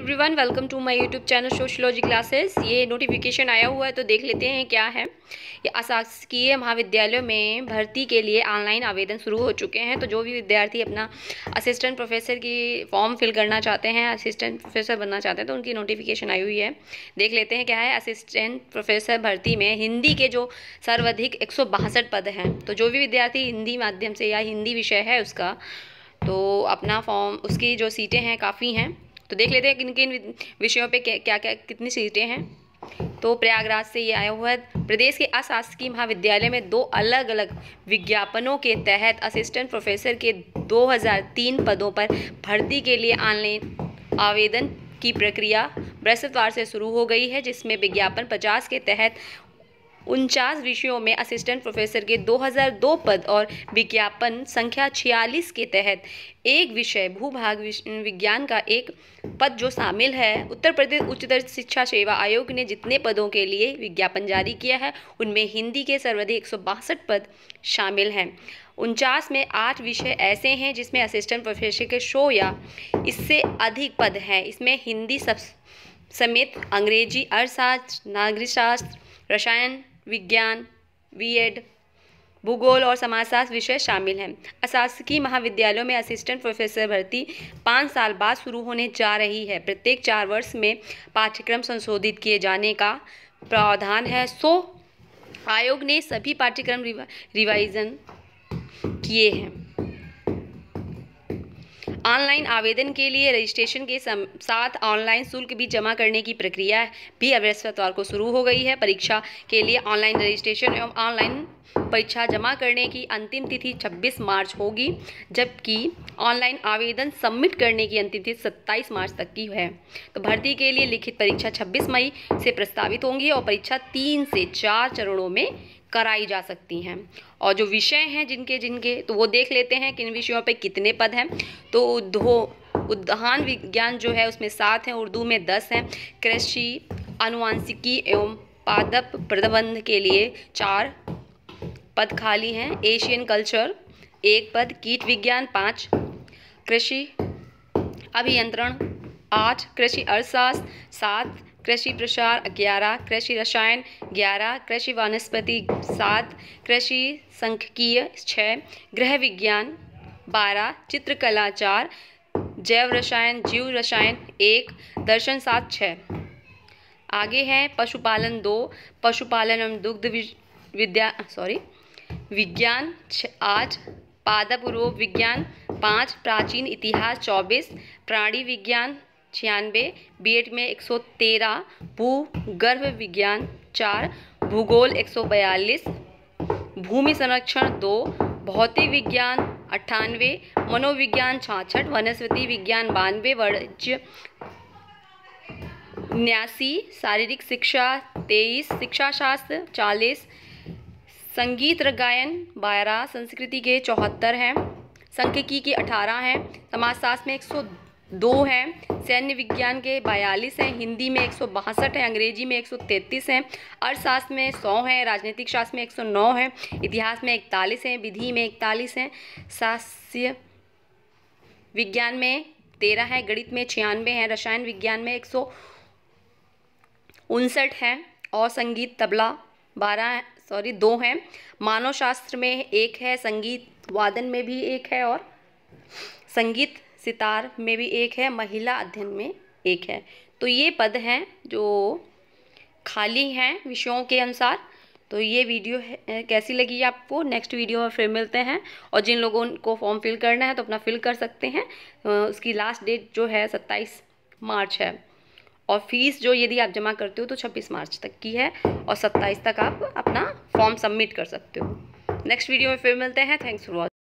every everyone welcome to my YouTube channel sociology classes ये notification आया हुआ है तो देख लेते हैं क्या है ये अशासकीय महाविद्यालयों में भर्ती के लिए ऑनलाइन आवेदन शुरू हो चुके हैं तो जो भी विद्यार्थी अपना असिस्टेंट प्रोफेसर की फॉर्म फिल करना चाहते हैं असिस्टेंट प्रोफेसर बनना चाहते हैं तो उनकी नोटिफिकेशन आई हुई है देख लेते हैं क्या है असिस्टेंट प्रोफेसर भर्ती में हिंदी के जो सर्वाधिक एक पद हैं तो जो भी विद्यार्थी हिंदी माध्यम से या हिंदी विषय है उसका तो अपना फॉर्म उसकी जो सीटें हैं काफ़ी हैं तो देख लेते हैं किन किन विषयों पर क्या, क्या क्या कितनी सीटें हैं तो प्रयागराज से ये आया हुआ है प्रदेश के अशासकीय महाविद्यालय में दो अलग अलग विज्ञापनों के तहत असिस्टेंट प्रोफेसर के 2003 पदों पर भर्ती के लिए ऑनलाइन आवेदन की प्रक्रिया बृहस्पतिवार से शुरू हो गई है जिसमें विज्ञापन 50 के तहत उनचास विषयों में असिस्टेंट प्रोफेसर के 2002 पद और विज्ञापन संख्या 46 के तहत एक विषय भूभाग विज्ञान का एक पद जो शामिल है उत्तर प्रदेश उच्चतर शिक्षा सेवा आयोग ने जितने पदों के लिए विज्ञापन जारी किया है उनमें हिंदी के सर्वाधिक एक पद शामिल हैं उनचास में आठ विषय ऐसे हैं जिसमें असिस्टेंट प्रोफेसर के शो या इससे अधिक पद हैं इसमें हिंदी सब समेत अंग्रेजी अर्थशास्त्र नागरिक शास्त्र रसायन विज्ञान बीएड भूगोल और समाजशास्त्र विषय शामिल हैं अशासकीय महाविद्यालयों में असिस्टेंट प्रोफेसर भर्ती पाँच साल बाद शुरू होने जा रही है प्रत्येक चार वर्ष में पाठ्यक्रम संशोधित किए जाने का प्रावधान है सो आयोग ने सभी पाठ्यक्रम रिवा, रिवाइजन किए हैं ऑनलाइन आवेदन के लिए रजिस्ट्रेशन के साथ ऑनलाइन शुल्क भी जमा करने की प्रक्रिया भी बृहस्पतिवार को शुरू हो गई है परीक्षा के लिए ऑनलाइन रजिस्ट्रेशन एवं ऑनलाइन परीक्षा जमा करने की अंतिम तिथि 26 मार्च होगी जबकि ऑनलाइन आवेदन सबमिट करने की अंतिम तिथि 27 मार्च तक की है तो भर्ती के लिए लिखित परीक्षा 26 मई से प्रस्तावित होंगी और परीक्षा तीन से चार चरणों में कराई जा सकती हैं और जो विषय हैं जिनके जिनके तो वो देख लेते हैं किन विषयों पे कितने पद हैं तो उद्धो उद्धान विज्ञान जो है उसमें सात हैं उर्दू में दस हैं कृषि अनुवांशिकी एवं पादप प्रबंध के लिए चार पद खाली हैं एशियन कल्चर एक पद कीट विज्ञान पाँच कृषि अभियंत्रण आठ कृषि अर्थशास्त्र सात कृषि प्रसार ग्यारह कृषि रसायन ग्यारह कृषि वनस्पति सात कृषि संख्यकीय छः गृह विज्ञान बारह चित्रकला चार जैव रसायन जीव रसायन एक दर्शन सात छः आगे है पशुपालन दो पशुपालन एवं दुग्ध विद्या सॉरी विज्ञान आज पादप रोग विज्ञान पाँच प्राचीन इतिहास चौबीस प्राणी विज्ञान छियानवे बी में 113 भूगर्भ विज्ञान चार भूगोल 142 भूमि संरक्षण दो भौतिक विज्ञान अट्ठानवे मनोविज्ञान छाछठ वनस्पति विज्ञान बानवे वाणिज्य न्यासी शारीरिक शिक्षा तेईस शिक्षा शास्त्र चालीस संगीत गायन बारह संस्कृति के चौहत्तर हैं संख्यकी के अठारह हैं समाजशास्त्र में एक सौ दो हैं सैन्य विज्ञान के बयालीस हैं हिंदी में एक सौ बासठ हैं अंग्रेजी में एक सौ तैंतीस हैं अर्थशास्त्र में सौ हैं राजनीतिक शास्त्र में एक सौ नौ हैं इतिहास में इकतालीस हैं विधि में इकतालीस हैं शास्त्रीय विज्ञान में तेरह हैं गणित में छियानवे हैं रसायन विज्ञान में एक सौ उनसठ हैं और संगीत तबला बारह सॉरी दो हैं मानव शास्त्र में एक है संगीत वादन में भी एक है और संगीत सितार में भी एक है महिला अध्ययन में एक है तो ये पद हैं जो खाली हैं विषयों के अनुसार तो ये वीडियो है कैसी लगी आपको नेक्स्ट वीडियो में फिर मिलते हैं और जिन लोगों को फॉर्म फिल करना है तो अपना फिल कर सकते हैं उसकी लास्ट डेट जो है सत्ताईस मार्च है और फीस जो यदि आप जमा करते हो तो छब्बीस मार्च तक की है और सत्ताईस तक आप अपना फॉर्म सबमिट कर सकते हो नेक्स्ट वीडियो में फिर मिलते हैं थैंक्स फॉर